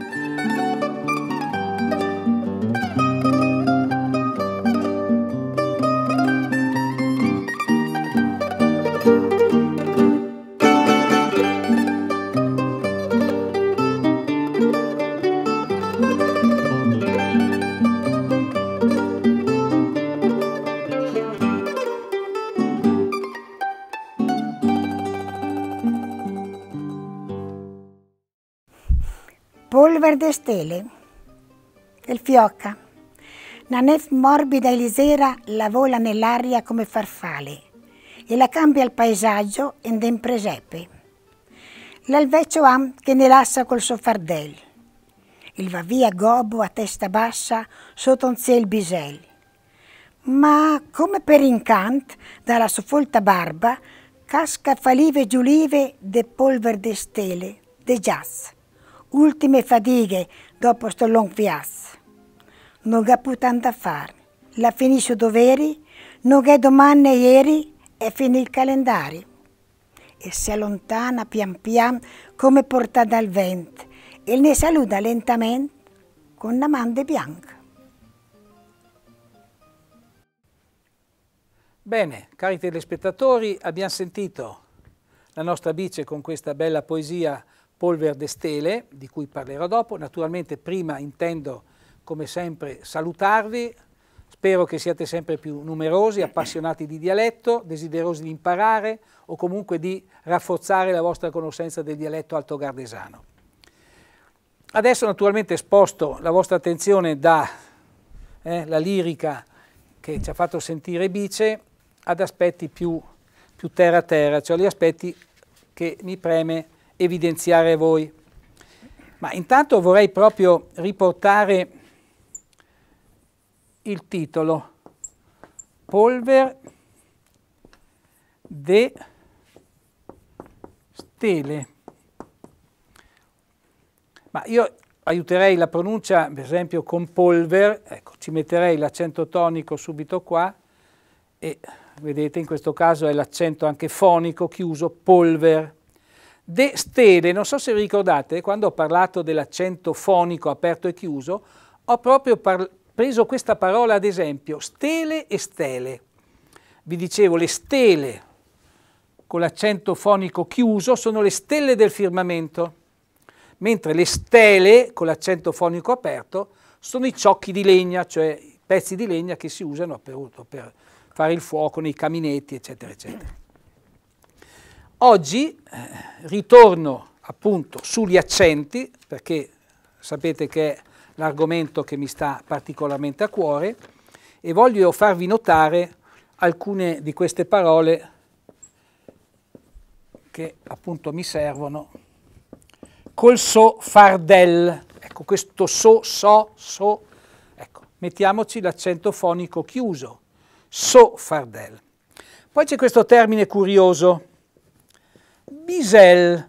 Thank you. Sul verde stele del fiocca, Nanef morbida e lisera la vola nell'aria come farfalle e la cambia il paesaggio ed in presepe. L'alveccio am che ne lassa col suo fardel, il va via gobo a testa bassa sotto un ziel bisel. Ma come per incant, dalla sua folta barba, casca falive giulive de polver de stele, de jazz ultime fatiche dopo sto long viaggio. Non ho più tanto da fare. La finisco doveri, non ho domani e ieri e finì il calendario. E si allontana pian pian come portata dal vento e ne saluta lentamente con la mande bianca. Bene, cari telespettatori, abbiamo sentito la nostra bice con questa bella poesia de Stele, di cui parlerò dopo. Naturalmente prima intendo, come sempre, salutarvi. Spero che siate sempre più numerosi, appassionati di dialetto, desiderosi di imparare o comunque di rafforzare la vostra conoscenza del dialetto altogarnesano. Adesso naturalmente sposto la vostra attenzione dalla eh, lirica che ci ha fatto sentire bice ad aspetti più, più terra terra, cioè gli aspetti che mi preme evidenziare voi. Ma intanto vorrei proprio riportare il titolo Polver de Stele. Ma io aiuterei la pronuncia, per esempio, con polver, ecco, ci metterei l'accento tonico subito qua e vedete in questo caso è l'accento anche fonico chiuso, polver. De Stele, non so se vi ricordate, quando ho parlato dell'accento fonico aperto e chiuso, ho proprio preso questa parola ad esempio, stele e stele. Vi dicevo, le stele con l'accento fonico chiuso sono le stelle del firmamento, mentre le stele con l'accento fonico aperto sono i ciocchi di legna, cioè i pezzi di legna che si usano per, per fare il fuoco nei caminetti, eccetera, eccetera. Oggi... Eh, ritorno appunto sugli accenti, perché sapete che è l'argomento che mi sta particolarmente a cuore, e voglio farvi notare alcune di queste parole che appunto mi servono. Col so fardel, ecco questo so, so, so, ecco, mettiamoci l'accento fonico chiuso, so fardel. Poi c'è questo termine curioso, Bisel,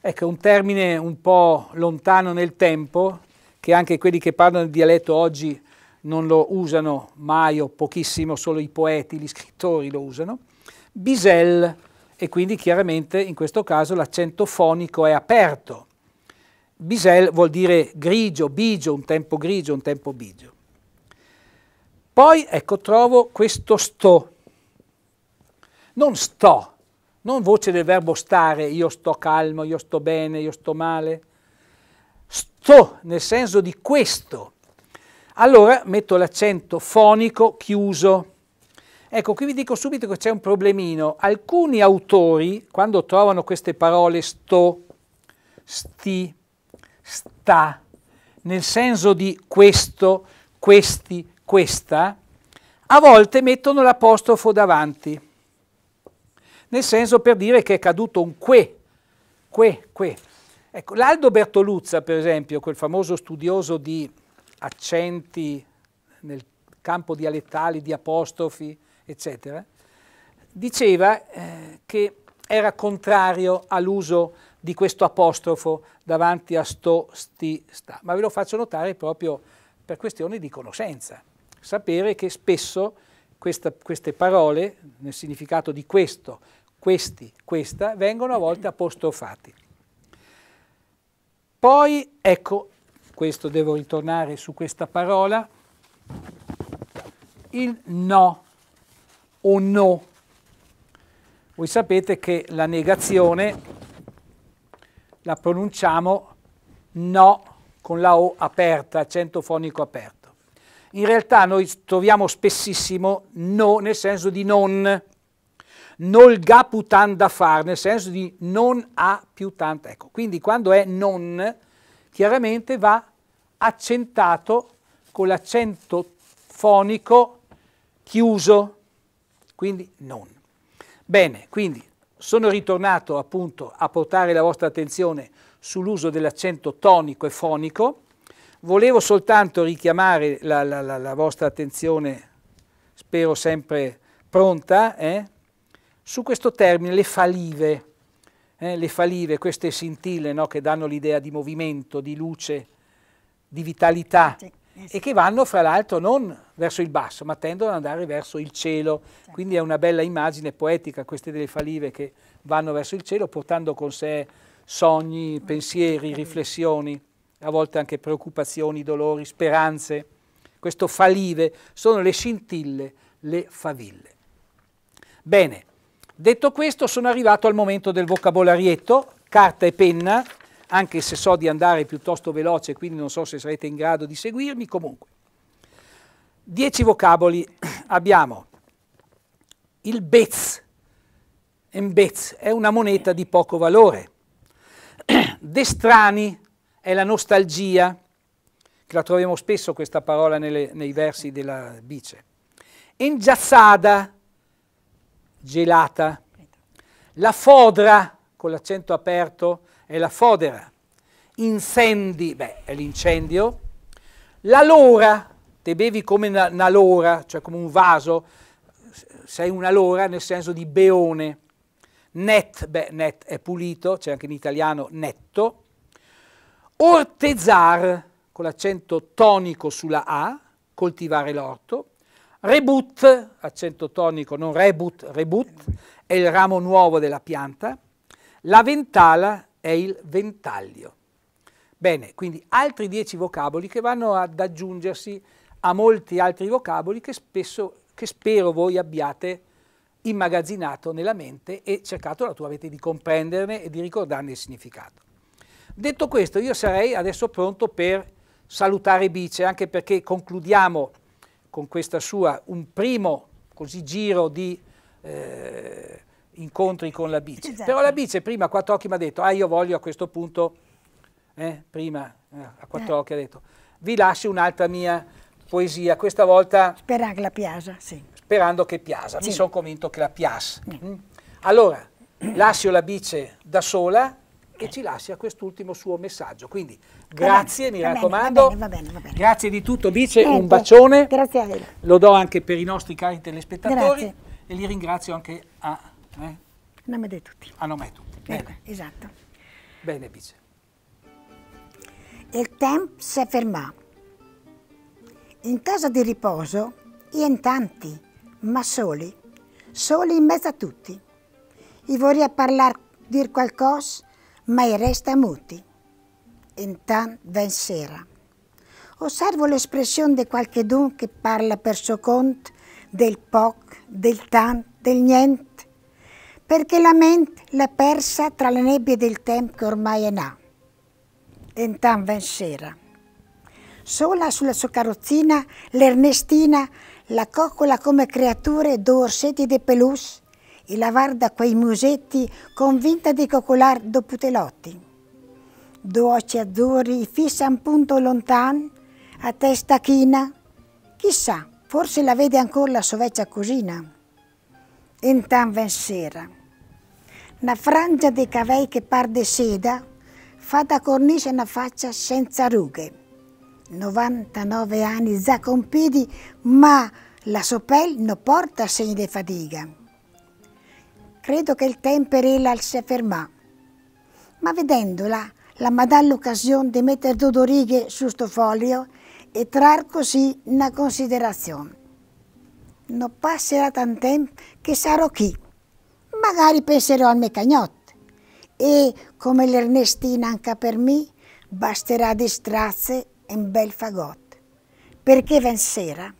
ecco un termine un po' lontano nel tempo, che anche quelli che parlano il dialetto oggi non lo usano mai o pochissimo, solo i poeti, gli scrittori lo usano. Bisel, e quindi chiaramente in questo caso l'accento fonico è aperto. Bisel vuol dire grigio, bigio, un tempo grigio, un tempo bigio. Poi, ecco, trovo questo sto. Non sto, non voce del verbo stare, io sto calmo, io sto bene, io sto male. Sto nel senso di questo. Allora metto l'accento fonico chiuso. Ecco, qui vi dico subito che c'è un problemino. Alcuni autori, quando trovano queste parole sto, sti, sta, nel senso di questo, questi, questa, a volte mettono l'apostrofo davanti nel senso per dire che è caduto un que, que, que. Ecco, l'Aldo Bertoluzza, per esempio, quel famoso studioso di accenti nel campo dialettali, di apostrofi, eccetera, diceva eh, che era contrario all'uso di questo apostrofo davanti a sto, sti, sta. Ma ve lo faccio notare proprio per questioni di conoscenza. Sapere che spesso questa, queste parole, nel significato di questo questi, questa, vengono a volte apostrofati. Poi, ecco, questo devo ritornare su questa parola, il no o no. Voi sapete che la negazione la pronunciamo no con la O aperta, accento fonico aperto. In realtà noi troviamo spessissimo no nel senso di non, nol ga da far, nel senso di non ha più tanto. Ecco, quindi quando è non, chiaramente va accentato con l'accento fonico chiuso, quindi non. Bene, quindi sono ritornato appunto a portare la vostra attenzione sull'uso dell'accento tonico e fonico. Volevo soltanto richiamare la, la, la, la vostra attenzione, spero sempre pronta, eh? su questo termine le falive, eh, le falive, queste scintille no, che danno l'idea di movimento, di luce, di vitalità eh e che vanno fra l'altro non verso il basso ma tendono ad andare verso il cielo, certo. quindi è una bella immagine poetica queste delle falive che vanno verso il cielo portando con sé sogni, mm, pensieri, riflessioni, a volte anche preoccupazioni, dolori, speranze. Questo falive sono le scintille, le faville. Bene, Detto questo sono arrivato al momento del vocabolarietto, carta e penna, anche se so di andare piuttosto veloce, quindi non so se sarete in grado di seguirmi, comunque. Dieci vocaboli abbiamo. Il bez, Mbez è una moneta di poco valore. Destrani è la nostalgia, che la troviamo spesso questa parola nelle, nei versi della bice. Engiazzada gelata. La fodra, con l'accento aperto, è la fodera. Incendi, beh, è l'incendio. La lora, te bevi come una, una lora, cioè come un vaso, sei una lora nel senso di beone. Net, beh, net è pulito, c'è anche in italiano netto. Ortezar, con l'accento tonico sulla A, coltivare l'orto. Reboot, accento tonico, non reboot, reboot, è il ramo nuovo della pianta. La ventala è il ventaglio. Bene, quindi altri dieci vocaboli che vanno ad aggiungersi a molti altri vocaboli che spesso, che spero voi abbiate immagazzinato nella mente e cercato la tua naturalmente di comprenderne e di ricordarne il significato. Detto questo, io sarei adesso pronto per salutare Bice, anche perché concludiamo con questa sua un primo così, giro di eh, incontri con la bice. Esatto. Però la bice prima a quattro occhi mi ha detto, ah io voglio a questo punto, eh, prima eh, a quattro occhi ha detto, vi lascio un'altra mia poesia, questa volta... Sperando che la piasa, sì. Sperando che piasa, sì. mi sono convinto che la piace. Mm. Allora, lascio la bice da sola, e ci lascia quest'ultimo suo messaggio. Quindi grazie, mi raccomando. grazie di tutto, Dice, un bacione. Grazie a lei. Lo do anche per i nostri cari telespettatori grazie. e li ringrazio anche a... Eh? A nome di tutti. A nome di tutti. Ecco, bene. Ecco, esatto. Bene, Bice. Il tempo si è fermato. In casa di riposo, io in tanti, ma soli, soli in mezzo a tutti. Io vorrei parlare, dire qualcosa ma i resta muti. Intanto va in sera. Osservo l'espressione di qualche dun che parla per suo conto del poc, del tanto, del niente, perché la mente l'ha persa tra le nebbie del tempo che ormai è nato. Intanto va in sera. Sola sulla sua carrozzina, l'Ernestina la coccola come creature due orsetti di peluche e lavar da quei musetti convinta di cocolar do putelotti. Do occhi azzurri fissan punto lontan, a testa china. Chissà, forse la vede ancora la soveccia cosina. Intan ven sera. Una frangia di cavei che par di seda, fa da cornice una faccia senza rughe. 99 anni già compiti, ma la sopel non porta segni di fatica. Credo che il temperella si fermato. ma vedendola la mi dà l'occasione di mettere due righe su sto foglio e trar così una considerazione. Non passerà tanto tempo che sarò qui. Magari penserò al mecagnotto e, come l'Ernestina anche per me, basterà di strazze e un bel fagotto. Perché ven sera